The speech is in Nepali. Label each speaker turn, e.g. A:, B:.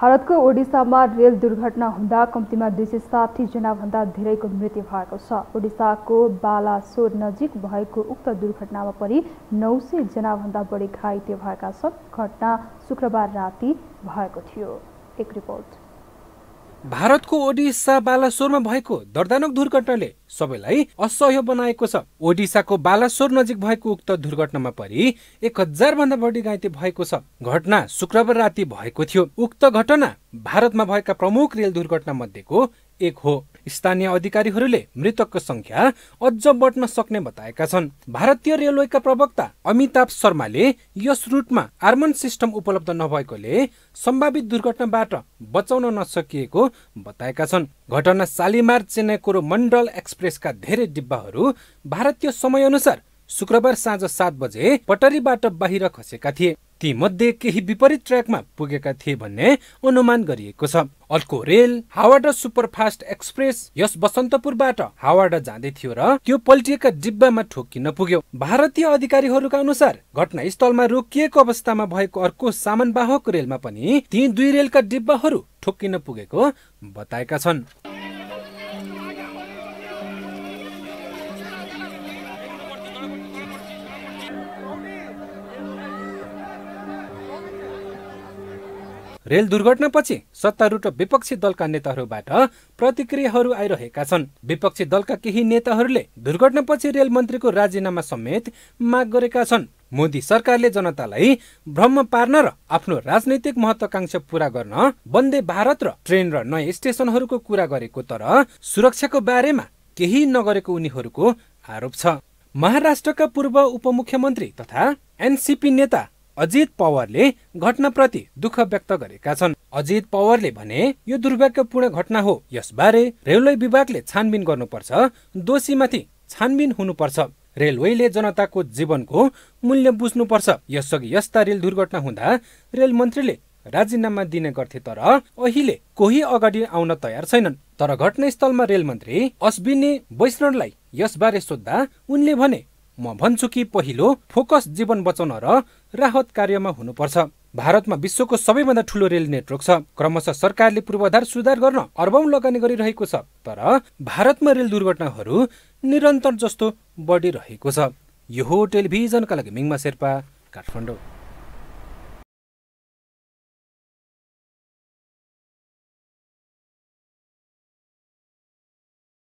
A: भारतको ओडिसामा रेल दुर्घटना हुँदा कम्तीमा दुई सय साठी जनाभन्दा धेरैको मृत्यु भएको छ ओडिसाको बालासोर नजिक भएको उक्त दुर्घटनामा पनि नौ सय जनाभन्दा बढी घाइते भएका छन् घटना शुक्रबार राति भएको थियो एक रिपोर्ट भारतको ओडिसा बालासोरमा भएको दर्दानक दुर्घटनाले सबैलाई असह्य बनाएको छ ओडिसाको बालासोर नजिक भएको उक्त दुर्घटनामा परि एक हजार भन्दा बढी घाइते भएको छ घटना शुक्रबार राति भएको थियो उक्त घटना भारतमा भएका प्रमुख रेल दुर्घटना मध्येको एक हो स्थानीय अधिकारीहरूले मृतकको संख्या अझ बढ्न सक्ने बताएका छन् भारतीय रेलवेका प्रवक्ता अमिताभ शर्माले यस रुटमा आर्मन सिस्टम उपलब्ध नभएकोले सम्भावित दुर्घटनाबाट बचाउन नसकिएको बताएका छन् घटना चेन्नई कोरो मण्डल एक्सप्रेसका धेरै डिब्बाहरू भारतीय समयअनुसार शुक्रबार साँझ सात बजे पटरीबाट बाहिर खसेका थिए ती मध्ये केही विपरीत ट्र्याकमा पुगेका थिए भन्ने अनुमान गरिएको छ अर्को रेल हावाडा सुपरफास्ट एक्सप्रेस यस बसन्तपुरबाट हावाडा जाँदै थियो र त्यो पल्टिएका डिब्बामा ठोकिन पुग्यो भारतीय अधिकारीहरूका अनुसार घटनास्थलमा रोकिएको अवस्थामा भएको अर्को सामानवाहक रेलमा पनि ती दुई रेलका डिब्बाहरू ठोकिन पुगेको बताएका छन् रेल दुर्घटनापछि सत्तारूढ र विपक्षी दलका नेताहरूबाट प्रतिक्रियाहरू आइरहेका छन् विपक्षी दलका केही नेताहरूले दुर्घटनापछि रेल मन्त्रीको राजीनामा समेत माग गरेका छन् मोदी सरकारले जनतालाई भ्रम पार्न र आफ्नो राजनैतिक महत्वाकांक्षा पूरा गर्न वन्दे भारत र ट्रेन र नयाँ स्टेसनहरूको कुरा गरेको तर सुरक्षाको बारेमा केही नगरेको उनीहरूको आरोप छ महाराष्ट्रका पूर्व उपमुख्यमन्त्री तथा एनसिपी नेता अजित पवारले घटनाप्रति दुःख व्यक्त गरेका छन् अजित पवारले भने यो दुर्भाग्यपूर्ण घटना हो यसबारे रेलवे विभागले छानबिन गर्नुपर्छ दोषीमाथि छानबिन हुनुपर्छ रेलवेले जनताको जीवनको मूल्य बुझ्नुपर्छ यसअघि यस्ता रेल दुर्घटना हुँदा रेल मन्त्रीले राजीनामा दिने गर्थे तर अहिले कोही अगाडि आउन तयार छैनन् तर घटनास्थलमा रेल मन्त्री अश्विनी वैष्णवलाई यसबारे सोद्धा उनले भने म भन्छु कि पहिलो फोकस जीवन बचाउन र राहत कार्यमा हुनुपर्छ भारतमा विश्वको सबैभन्दा ठुलो रेल नेटवर्क छ क्रमशः सरकारले पूर्वाधार सुधार गर्न अर्बौं लगानी गरिरहेको छ तर भारतमा रेल दुर्घटनाहरू निरन्तर जस्तो बढिरहेको छ यो हो टेलिभिजनका लागि मिङमा शेर्पा काठमाडौँ